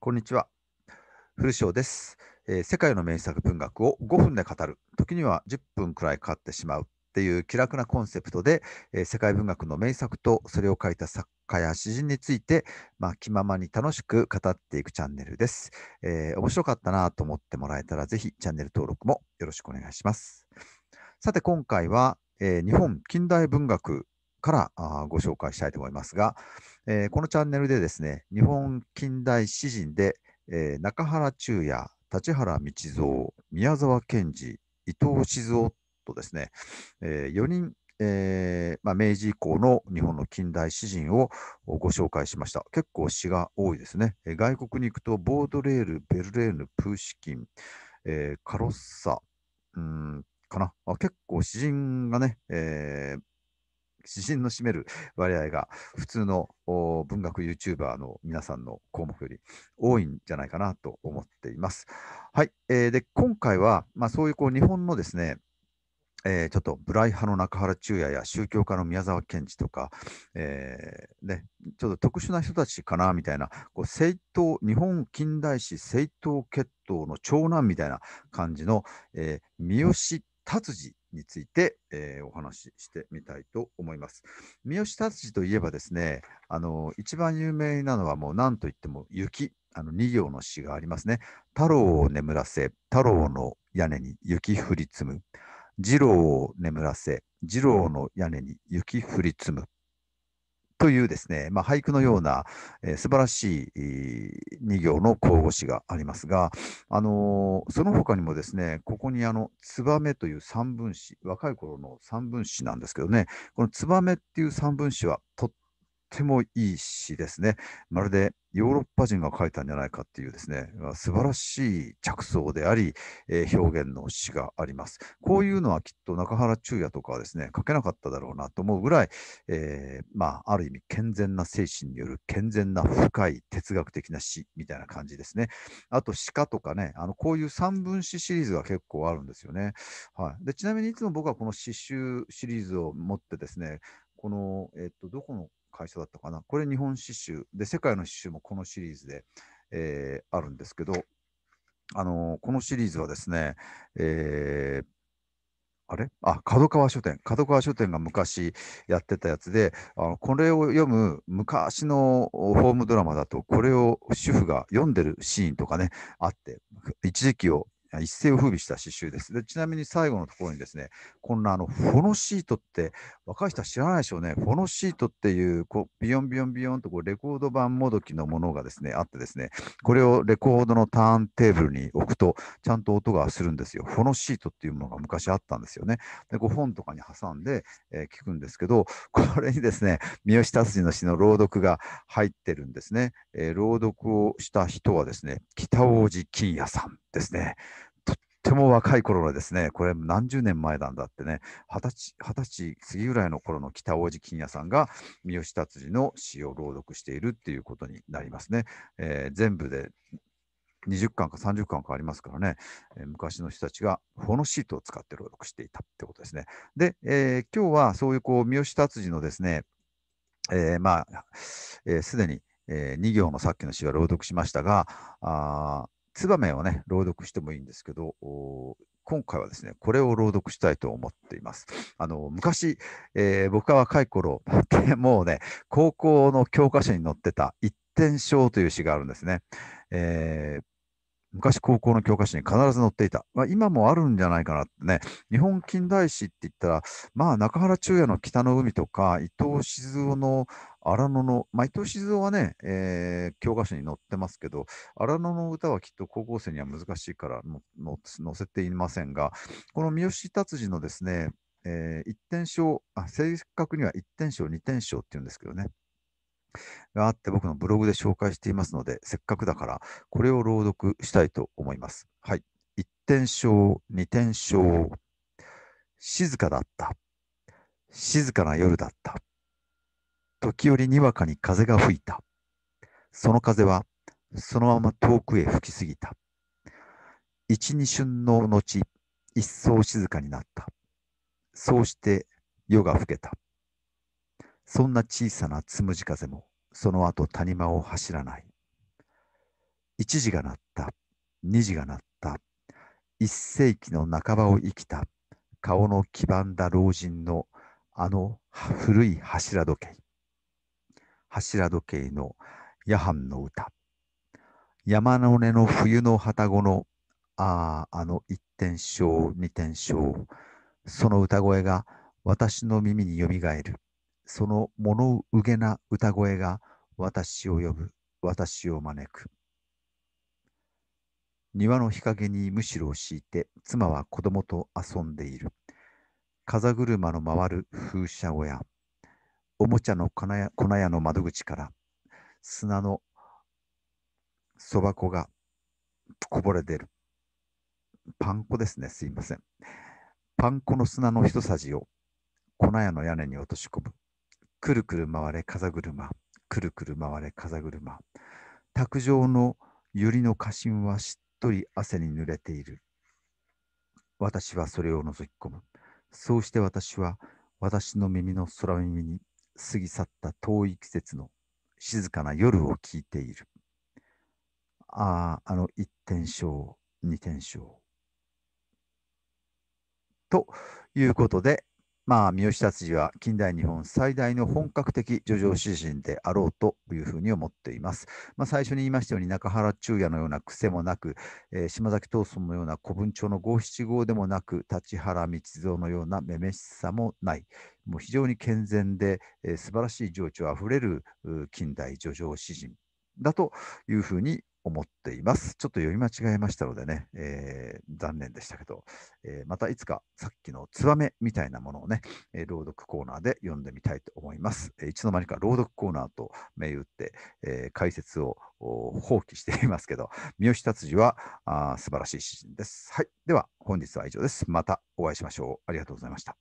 こんにちは。古翔です、えー、世界の名作文学を5分で語る、時には10分くらいかかってしまうっていう気楽なコンセプトで、えー、世界文学の名作とそれを書いた作家や詩人について、まあ、気ままに楽しく語っていくチャンネルです。えー、面白かったなと思ってもらえたら、ぜひチャンネル登録もよろしくお願いします。さて、今回は、え日本近代文学からご紹介したいと思いますが、えー、このチャンネルでですね、日本近代詩人で、えー、中原中也、立原道三、宮沢賢治、伊藤静夫とですね、えー、4人、えーまあ、明治以降の日本の近代詩人をご紹介しました。結構詩が多いですね。えー、外国に行くと、ボードレール、ベルレーヌ、プーシキン、えー、カロッサ、うんかな。結構詩人がね、えー、指針の占める割合が普通の文学 YouTuber の皆さんの項目より多いんじゃないかなと思っています。はい。えー、で、今回は、まあ、そういうこう日本のですね、えー、ちょっとブライ派の中原中也や宗教家の宮沢賢治とか、えーね、ちょっと特殊な人たちかなみたいなこう政党日本近代史政党決闘の長男みたいな感じの、えー、三好達治について、えー、お話ししてみたいと思います。三好達治といえばですね、あの一番有名なのはもう何といっても雪、あの2行の詩がありますね。太郎を眠らせ、太郎の屋根に雪降り積む。二郎を眠らせ、二郎の屋根に雪降り積む。というですね、まあ、俳句のような、えー、素晴らしい2行の候補詞がありますが、あのー、その他にもですね、ここにあの、ツバメという三分詞、若い頃の三分詞なんですけどね、このツバメっていう三分詞はとってってもいい詩ですね。まるでヨーロッパ人が書いたんじゃないかっていうですね、素晴らしい着想であり、えー、表現の詩があります。こういうのはきっと中原中也とかはですね、書けなかっただろうなと思うぐらい、えー、まあ、ある意味健全な精神による健全な深い哲学的な詩みたいな感じですね。あと、鹿とかね、あのこういう三文詩シリーズが結構あるんですよね。はい、でちなみにいつも僕はこの詩集シリーズを持ってですね、この、えっと、どこの会社だったかな。これ日本刺繍で、世界の刺繍もこのシリーズで、えー、あるんですけど、あのー、このシリーズはですね、えー、あれあ、角川書店。角川書店が昔やってたやつで、あのこれを読む昔のホームドラマだと、これを主婦が読んでるシーンとかね、あって、一時期を一世を風靡した刺繍です。でちなみに最後のところにですね、こんなあのフォノシートって、若い人は知らないでしょうね、フォノシートっていうこうビヨンビヨンビヨンとこうレコード版もどきのものがですねあってですね、これをレコードのターンテーブルに置くと、ちゃんと音がするんですよ。フォノシートっていうものが昔あったんですよね。で、こう本とかに挟んで、えー、聞くんですけど、これにですね、三好達人の詩の朗読が入ってるんですね。えー、朗読をした人はですね、北大路欣也さん。ですね、とっても若い頃はですね、これ何十年前なんだってね、二十歳過ぎぐらいの頃の北大路欣也さんが三好達治の詩を朗読しているっていうことになりますね。えー、全部で20巻か30巻かありますからね、えー、昔の人たちがフォノシートを使って朗読していたってことですね。で、えー、今日はそういうこう三好達治のですね、えー、まあ、す、えー、で、に、えー、2行のさっきの詩は朗読しましたが、あツバメをね、朗読してもいいんですけど、今回はですね、これを朗読したいと思っています。あの昔、えー、僕は若い頃、もうね、高校の教科書に載ってた一点章という詩があるんですね。えー昔高校の教科書に必ず載っていた。まあ、今もあるんじゃないかなってね。日本近代史って言ったら、まあ中原中也の北の海とか、伊藤静雄の荒野の、まあ、伊藤静雄はね、えー、教科書に載ってますけど、荒野の歌はきっと高校生には難しいから載せていませんが、この三好達治のですね、えー、一点章正確には一点章、二点章っていうんですけどね。があって僕のブログで紹介していますので、せっかくだからこれを朗読したいと思います。はい。一点章、二点章。静かだった。静かな夜だった。時折にわかに風が吹いた。その風はそのまま遠くへ吹きすぎた。一二瞬の後、一層静かになった。そうして夜が更けた。そんな小さなつむじ風もその後谷間を走らない。一時が鳴った、二時が鳴った、一世紀の半ばを生きた、顔の黄ばんだ老人のあの古い柱時計。柱時計の夜半の歌。山の根の冬の旅籠の、ああ、あの一点章、二点章。その歌声が私の耳によみがえる。その物憂げな歌声が私を呼ぶ、私を招く。庭の日陰にむしろを敷いて、妻は子供と遊んでいる。風車の回る風車小屋、おもちゃの粉屋の窓口から、砂のそば粉がこぼれ出る。パン粉ですね、すいません。パン粉の砂の一さじを粉屋の屋根に落とし込む。くるくる回れ風車、くるくる回れ風車。卓上の百合の花芯はしっとり汗に濡れている。私はそれを覗き込む。そうして私は私の耳の空耳に過ぎ去った遠い季節の静かな夜を聞いている。ああ、あの一点章、二点章。ということで、まあ、三好達治は近代日本最大の本格的叙情詩人であろうというふうに思っています。まあ、最初に言いましたように中原中也のような癖もなく、えー、島崎藤村のような古文帳の五七五でもなく立原道蔵のようなめめしさもない。もう非常に健全で、えー、素晴らしい情緒あふれる近代叙情詩人だというふうに思っています。ちょっと読み間違えましたのでね、えー、残念でしたけど、えー、またいつかさっきのツバメみたいなものをね、えー、朗読コーナーで読んでみたいと思います。えー、いつの間にか朗読コーナーと銘打って、えー、解説を放棄していますけど、三好達治はあ素晴らしい詩人です。はい。では、本日は以上です。またお会いしましょう。ありがとうございました。